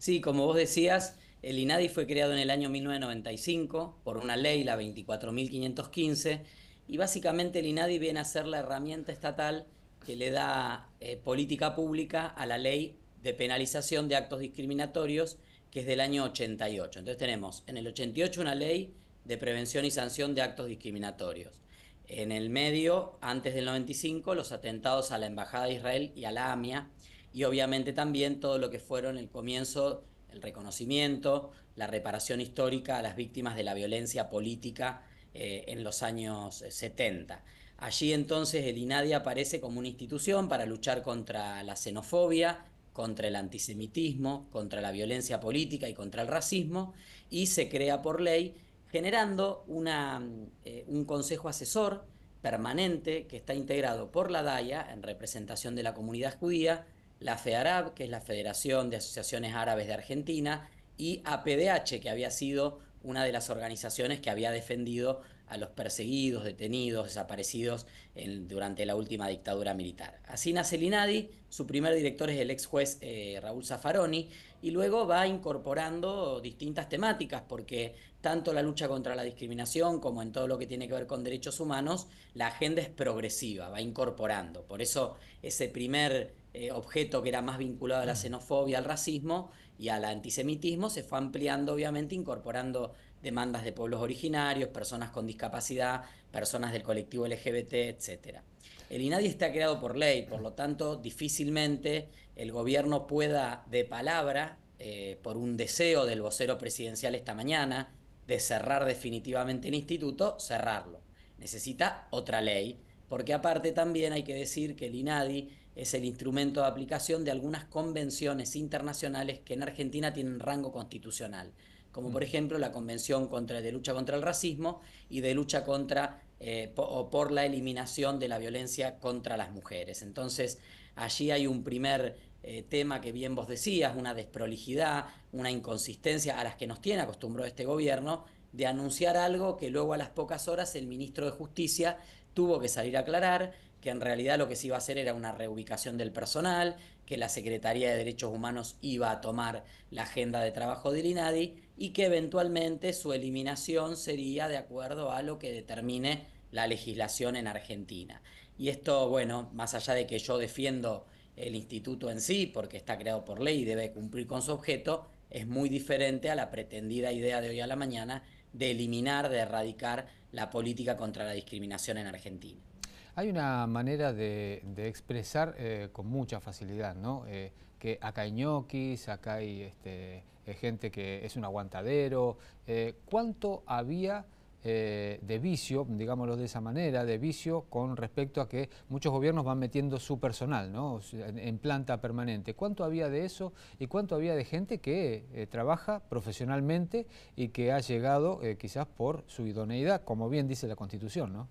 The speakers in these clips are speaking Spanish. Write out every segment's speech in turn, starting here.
Sí, como vos decías, el INADI fue creado en el año 1995 por una ley, la 24.515, y básicamente el INADI viene a ser la herramienta estatal que le da eh, política pública a la ley de penalización de actos discriminatorios, que es del año 88. Entonces tenemos en el 88 una ley de prevención y sanción de actos discriminatorios. En el medio, antes del 95, los atentados a la Embajada de Israel y a la AMIA, y obviamente también todo lo que fueron el comienzo, el reconocimiento, la reparación histórica a las víctimas de la violencia política eh, en los años 70. Eh, Allí entonces el INADI aparece como una institución para luchar contra la xenofobia, contra el antisemitismo, contra la violencia política y contra el racismo, y se crea por ley generando mm, eh, un consejo asesor permanente que está integrado por la DAIA en representación de la comunidad judía, la FEARAB, que es la Federación de Asociaciones Árabes de Argentina, y APDH, que había sido una de las organizaciones que había defendido a los perseguidos, detenidos, desaparecidos durante la última dictadura militar. Así nace INADI, su primer director es el ex juez eh, Raúl Zaffaroni, y luego va incorporando distintas temáticas, porque tanto la lucha contra la discriminación como en todo lo que tiene que ver con derechos humanos, la agenda es progresiva, va incorporando. Por eso ese primer eh, objeto que era más vinculado a la mm. xenofobia, al racismo y al antisemitismo, se fue ampliando, obviamente, incorporando demandas de pueblos originarios, personas con discapacidad, personas del colectivo LGBT, etc. El INADI está creado por ley, por lo tanto, difícilmente el gobierno pueda, de palabra, eh, por un deseo del vocero presidencial esta mañana, de cerrar definitivamente el instituto, cerrarlo. Necesita otra ley, porque aparte también hay que decir que el INADI es el instrumento de aplicación de algunas convenciones internacionales que en Argentina tienen rango constitucional, como por mm. ejemplo la Convención contra, de Lucha contra el Racismo y de Lucha contra eh, o por la eliminación de la violencia contra las mujeres. Entonces, allí hay un primer eh, tema que bien vos decías, una desprolijidad, una inconsistencia a las que nos tiene acostumbrado este gobierno, de anunciar algo que luego a las pocas horas el ministro de Justicia tuvo que salir a aclarar que en realidad lo que se iba a hacer era una reubicación del personal, que la Secretaría de Derechos Humanos iba a tomar la agenda de trabajo de INADI y que eventualmente su eliminación sería de acuerdo a lo que determine la legislación en Argentina. Y esto, bueno, más allá de que yo defiendo el instituto en sí, porque está creado por ley y debe cumplir con su objeto, es muy diferente a la pretendida idea de hoy a la mañana de eliminar, de erradicar la política contra la discriminación en Argentina. Hay una manera de, expresar eh, con mucha facilidad, ¿no? Eh, que acá hay ñoquis, acá hay este, eh, gente que es un aguantadero. ¿Cuánto había eh, de vicio, digámoslo de esa manera, de vicio con respecto a que muchos gobiernos van metiendo su personal ¿no? en, planta permanente. ¿Cuánto había de eso y cuánto había de gente que eh, trabaja profesionalmente y que ha llegado eh, quizás por su idoneidad, como bien dice la Constitución? ¿no?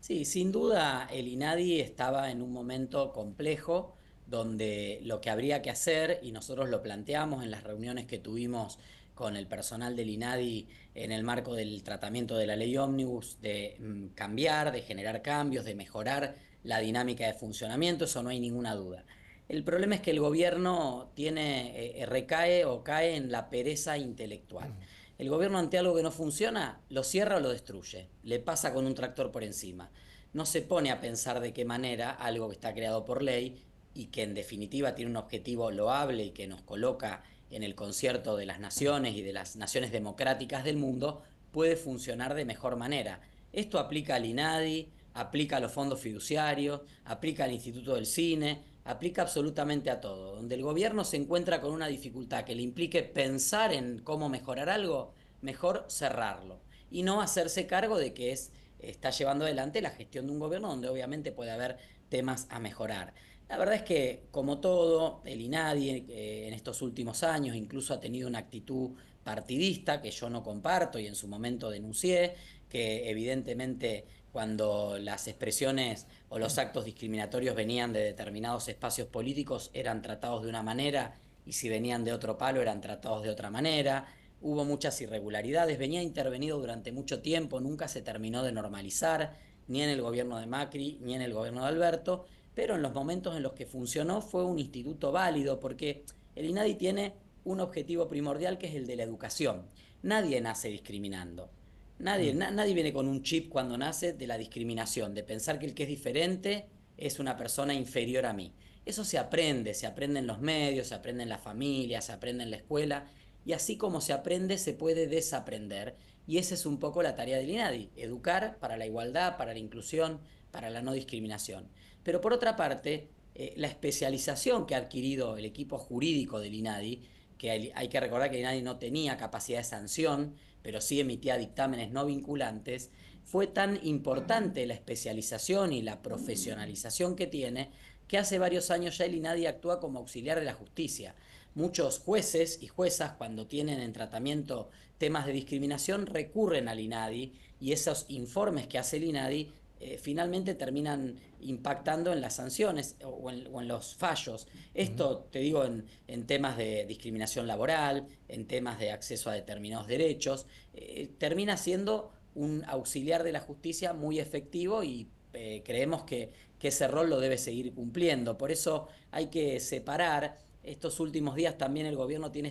Sí, sin duda el INADI estaba en un momento complejo donde lo que habría que hacer, y nosotros lo planteamos en las reuniones que tuvimos con el personal del INADI en el marco del tratamiento de la ley ómnibus, de mm, cambiar, de generar cambios, de mejorar la dinámica de funcionamiento, eso no hay ninguna duda. El problema es que el gobierno tiene, eh, eh, recae o cae en la pereza intelectual. El gobierno ante algo que no funciona, lo cierra o lo destruye, le pasa con un tractor por encima. No se pone a pensar de qué manera algo que está creado por ley y que en definitiva tiene un objetivo loable y que nos coloca en el concierto de las naciones y de las naciones democráticas del mundo puede funcionar de mejor manera. Esto aplica al INADI, aplica a los fondos fiduciarios, aplica al Instituto del Cine, aplica absolutamente a todo. Donde el gobierno se encuentra con una dificultad que le implique pensar en cómo mejorar algo, mejor cerrarlo y no hacerse cargo de que es, está llevando adelante la gestión de un gobierno donde obviamente puede haber temas a mejorar. La verdad es que, como todo, el INADI eh, en estos últimos años incluso ha tenido una actitud partidista que yo no comparto y en su momento denuncié, que evidentemente cuando las expresiones o los actos discriminatorios venían de determinados espacios políticos eran tratados de una manera y si venían de otro palo eran tratados de otra manera. Hubo muchas irregularidades, venía intervenido durante mucho tiempo, nunca se terminó de normalizar, ni en el gobierno de Macri, ni en el gobierno de Alberto, pero en los momentos en los que funcionó fue un instituto válido, porque el INADI tiene un objetivo primordial que es el de la educación. Nadie nace discriminando. Mm. Nadie, viene con un chip cuando nace de la discriminación, de pensar que el que es diferente es una persona inferior a mí. Eso se aprende, se aprende en los medios, se aprende en la familia, se aprende en la escuela, y así como se aprende, se puede desaprender. Y esa es un poco la tarea del INADI, educar para la igualdad, para la inclusión, para la no discriminación. Pero por otra parte, eh, la especialización que ha adquirido el equipo jurídico del INADI, que hay, hay, que recordar que el INADI no tenía capacidad de sanción, pero sí emitía dictámenes no vinculantes, fue tan importante la especialización y la profesionalización que tiene que hace varios años ya el INADI actúa como auxiliar de la justicia. Muchos jueces y juezas cuando tienen en tratamiento temas de discriminación recurren al INADI y esos informes que hace el INADI eh, finalmente terminan impactando en las sanciones o en, los fallos. Esto, te digo, en, temas de discriminación laboral, en temas de acceso a determinados derechos, eh, termina siendo un auxiliar de la justicia muy efectivo y eh, creemos que, ese rol lo debe seguir cumpliendo. Por eso hay que separar. Estos últimos días también el gobierno tiene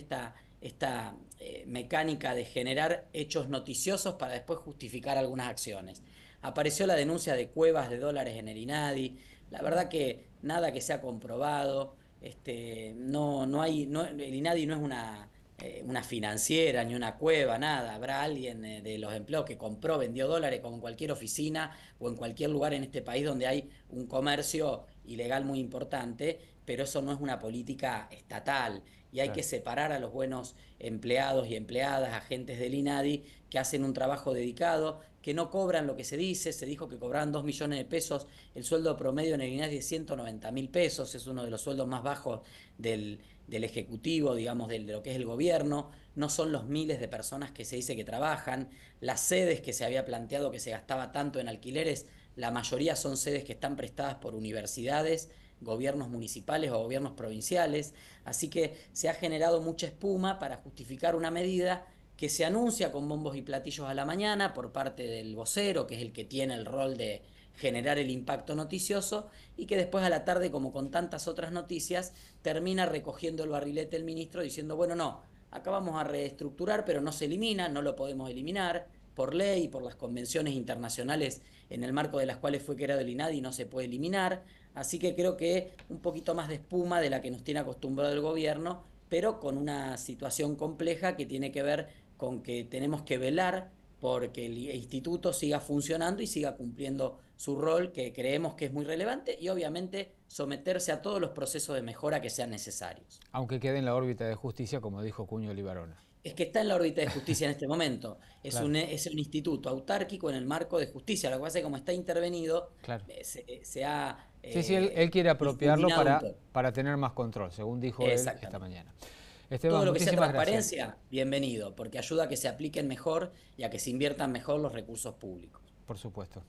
esta mecánica de generar hechos noticiosos para después justificar algunas acciones. Apareció la denuncia de cuevas de dólares en el INADI. La verdad que nada que sea comprobado. Este, no, no hay, no, el INADI no es una, eh, una financiera ni una cueva, nada. Habrá alguien eh, de los empleos que compró, vendió dólares con cualquier oficina o en cualquier lugar en este país donde hay un comercio ilegal muy importante, pero eso no es una política estatal y hay que separar a los buenos empleados y empleadas, agentes del INADI, que hacen un trabajo dedicado, que no cobran lo que se dice, se dijo que cobraban 2 millones de pesos, el sueldo promedio en el INADI es 190 mil pesos, es uno de los sueldos más bajos del, del Ejecutivo, digamos, del, de lo que es el gobierno, no son los miles de personas que se dice que trabajan, las sedes que se había planteado que se gastaba tanto en alquileres, la mayoría son sedes que están prestadas por universidades, gobiernos municipales o gobiernos provinciales. Así que se ha generado mucha espuma para justificar una medida que se anuncia con bombos y platillos a la mañana por parte del vocero, que es el que tiene el rol de generar el impacto noticioso, y que después a la tarde, como con tantas otras noticias, termina recogiendo el barrilete el ministro diciendo, bueno, no, acá vamos a reestructurar, pero no se elimina, no lo podemos eliminar por ley y por las convenciones internacionales en el marco de las cuales fue creado el INADI no se puede eliminar. Así que creo que un poquito más de espuma de la que nos tiene acostumbrado el gobierno, pero con una situación compleja que tiene que ver con que tenemos que velar porque el instituto siga funcionando y siga cumpliendo su rol que creemos que es muy relevante y obviamente someterse a todos los procesos de mejora que sean necesarios. Aunque quede en la órbita de justicia, como dijo Cuño Libarona es que está en la órbita de justicia en este momento. Es, un, es un instituto autárquico en el marco de justicia. Lo que pasa es que como está intervenido, eh, eh, se, ha... Sí, sí, eh, él, quiere apropiarlo para, para tener más control, según dijo él esta mañana. Todo lo que sea transparencia, bienvenido, porque ayuda a que se apliquen mejor y a que se inviertan mejor los recursos públicos. Por supuesto.